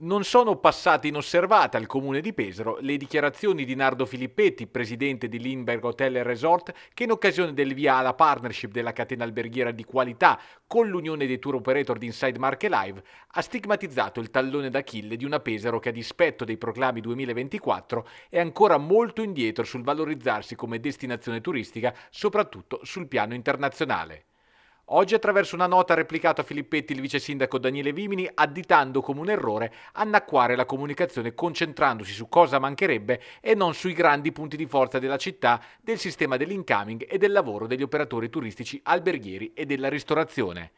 Non sono passate inosservate al comune di Pesaro le dichiarazioni di Nardo Filippetti, presidente di Lindbergh Hotel Resort, che in occasione del via alla partnership della catena alberghiera di qualità con l'unione dei tour operator di Inside Market Live, ha stigmatizzato il tallone d'Achille di una Pesaro che a dispetto dei proclami 2024 è ancora molto indietro sul valorizzarsi come destinazione turistica, soprattutto sul piano internazionale. Oggi attraverso una nota replicata a Filippetti il vice sindaco Daniele Vimini additando come un errore annacquare la comunicazione concentrandosi su cosa mancherebbe e non sui grandi punti di forza della città, del sistema dell'incoming e del lavoro degli operatori turistici alberghieri e della ristorazione.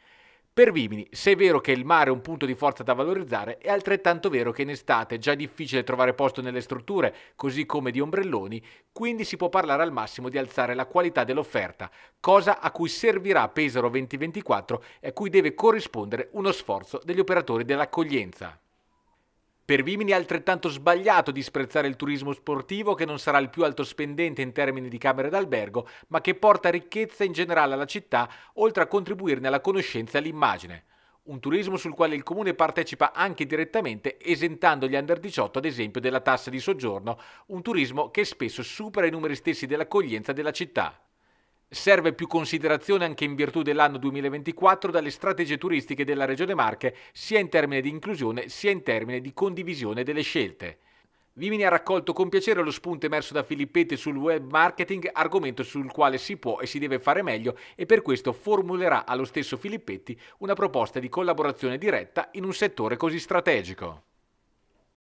Per Vimini, se è vero che il mare è un punto di forza da valorizzare, è altrettanto vero che in estate è già difficile trovare posto nelle strutture, così come di ombrelloni, quindi si può parlare al massimo di alzare la qualità dell'offerta, cosa a cui servirà Pesaro 2024 e a cui deve corrispondere uno sforzo degli operatori dell'accoglienza. Per Vimini è altrettanto sbagliato disprezzare il turismo sportivo che non sarà il più alto spendente in termini di camere d'albergo, ma che porta ricchezza in generale alla città, oltre a contribuirne alla conoscenza e all'immagine. Un turismo sul quale il comune partecipa anche direttamente, esentando gli under 18 ad esempio della tassa di soggiorno, un turismo che spesso supera i numeri stessi dell'accoglienza della città. Serve più considerazione anche in virtù dell'anno 2024 dalle strategie turistiche della Regione Marche, sia in termini di inclusione sia in termini di condivisione delle scelte. Vimini ha raccolto con piacere lo spunto emerso da Filippetti sul web marketing, argomento sul quale si può e si deve fare meglio e per questo formulerà allo stesso Filippetti una proposta di collaborazione diretta in un settore così strategico.